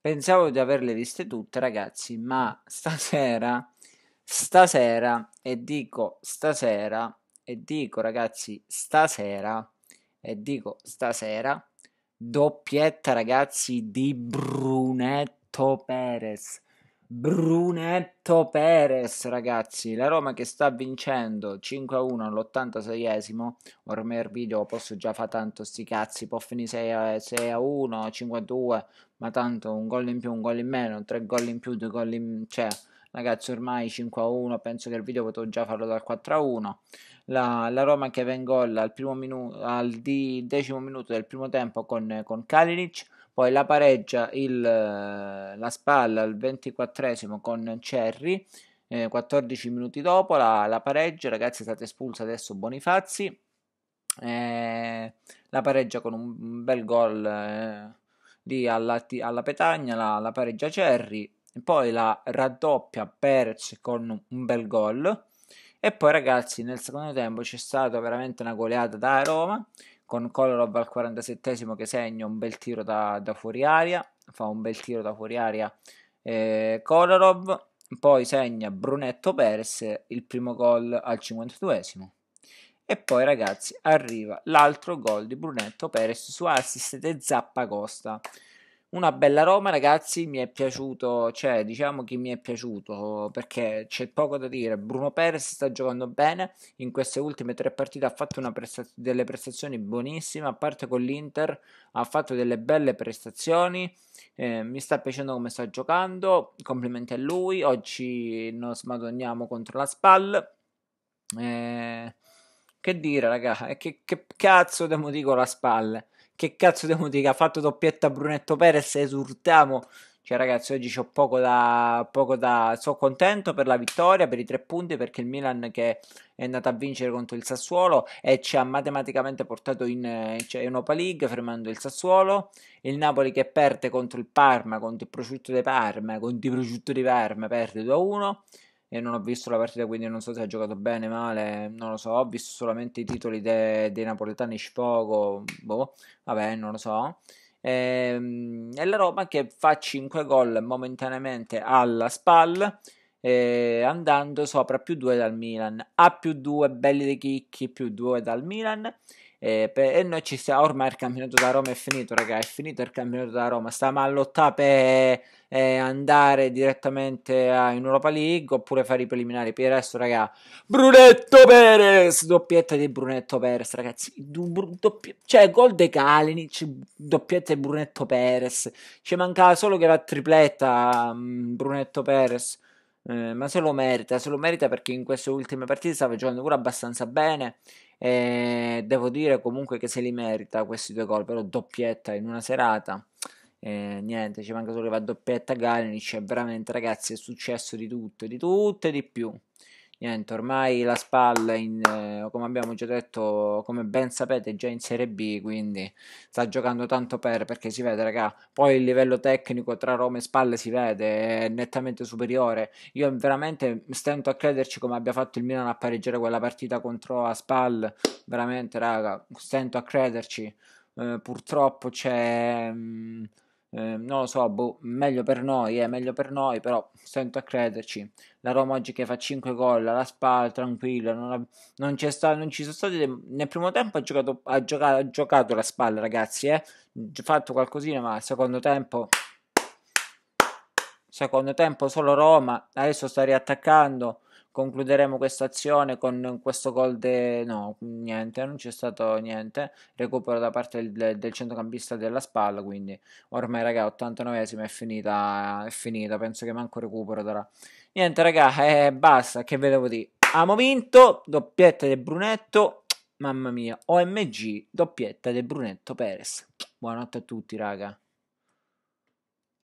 Pensavo di averle viste tutte, ragazzi, ma stasera, stasera, e dico stasera, e dico ragazzi, stasera, e dico stasera, doppietta ragazzi di Brunetto Perez. Brunetto Perez, ragazzi, la Roma che sta vincendo 5-1 all'86esimo. Ormai il video posso già fare tanto sti cazzi, può finire 6-1, 5-2, ma tanto un gol in più, un gol in meno, tre gol in più, due gol in... cioè... Ragazzi, ormai 5 a 1, penso che il video potevo già farlo dal 4 a 1. La, la Roma che va in gol al, minu- al di- decimo minuto del primo tempo con, con Kalinic, poi la pareggia il, eh, la spalla al 24 con Cerri. Eh, 14 minuti dopo la, la pareggia, ragazzi, è stata espulsa adesso Bonifazzi. Eh, la pareggia con un bel gol eh, lì alla, alla Petagna, la, la pareggia Cerri e poi la raddoppia Perez con un bel gol. E poi, ragazzi, nel secondo tempo c'è stata veramente una goleata da Roma con Kolarov al 47 che segna un bel tiro da, da, fuori aria. Fa un bel tiro da fuori aria eh, Kolarov. Poi segna Brunetto Perez il primo gol al 52 e poi ragazzi arriva l'altro gol di Brunetto Perez su assist di Zappa Costa una bella Roma, ragazzi, mi è piaciuto, cioè diciamo che mi è piaciuto perché c'è poco da dire. Bruno Perez sta giocando bene, in queste ultime tre partite ha fatto presta- delle prestazioni buonissime, a parte con l'Inter ha fatto delle belle prestazioni, eh, mi sta piacendo come sta giocando, complimenti a lui, oggi non smadoniamo contro la SPAL. Eh, che dire, raga, eh, che, che cazzo devo dire con la SPAL? Che cazzo devo dire? Ha fatto doppietta Brunetto Perez, esultiamo. Cioè, ragazzi, oggi ho poco da, poco da. Sono contento per la vittoria, per i tre punti, perché il Milan che è andato a vincere contro il Sassuolo e ci ha matematicamente portato in cioè, Europa League, fermando il Sassuolo. Il Napoli che perde contro il Parma, contro il prosciutto di Parma, contro il prosciutto di Parma, perde 2-1 e non ho visto la partita, quindi non so se ha giocato bene, male, non lo so. Ho visto solamente i titoli de- dei napoletani Sfogo, boh, vabbè, non lo so. E, ehm, e la Roma che fa 5 gol momentaneamente alla SPAL, eh, andando sopra più 2 dal Milan, a più 2 belli dei chicchi, più 2 dal Milan. E, eh, per, e, noi ci stiamo ormai il campionato da Roma è finito ragazzi. è finito il campionato da Roma stiamo a lottare per eh, andare direttamente a, in Europa League oppure fare i preliminari per il resto ragazzi, Brunetto Perez doppietta di Brunetto Perez ragazzi du, doppio, cioè gol de Kalinic doppietta di Brunetto Perez ci mancava solo che la tripletta mh, mm, Brunetto Perez eh, ma se lo merita, se lo merita perché in queste ultime partite stava giocando pure abbastanza bene e eh, devo dire comunque che se li merita questi due gol, però doppietta in una serata. Eh, niente, ci manca solo che va doppietta Galenic e veramente ragazzi è successo di tutto, di tutto e di più niente, ormai la spalla, in, eh, come abbiamo già detto, come ben sapete, è già in Serie B, quindi sta giocando tanto per, perché si vede, raga, poi il livello tecnico tra Roma e Spalle si vede, è nettamente superiore. Io veramente stento a crederci come abbia fatto il Milan a pareggiare quella partita contro la Spal, veramente, raga, stento a crederci. Eh, purtroppo c'è... Mh, mm, eh, non lo so, boh, meglio per noi, è eh, meglio per noi, però sento a crederci. La Roma oggi che fa 5 gol, la Spal tranquilla, non, ha, non, sta, non, ci sono stati, nel primo tempo ha giocato, ha giocato, ha giocato la Spal ragazzi, eh? ha fatto qualcosina ma al secondo tempo... Secondo tempo solo Roma, adesso sta riattaccando, concluderemo questa azione con questo gol de... no, niente, non c'è stato niente, recupero da parte del, del centrocampista della spalla, quindi ormai raga 89esima è finita, è finita, penso che manco recupero darà. Niente raga, eh, basta, che ve devo dire, abbiamo vinto, doppietta del Brunetto, mamma mia, OMG, doppietta del Brunetto Perez. Buonanotte a tutti raga.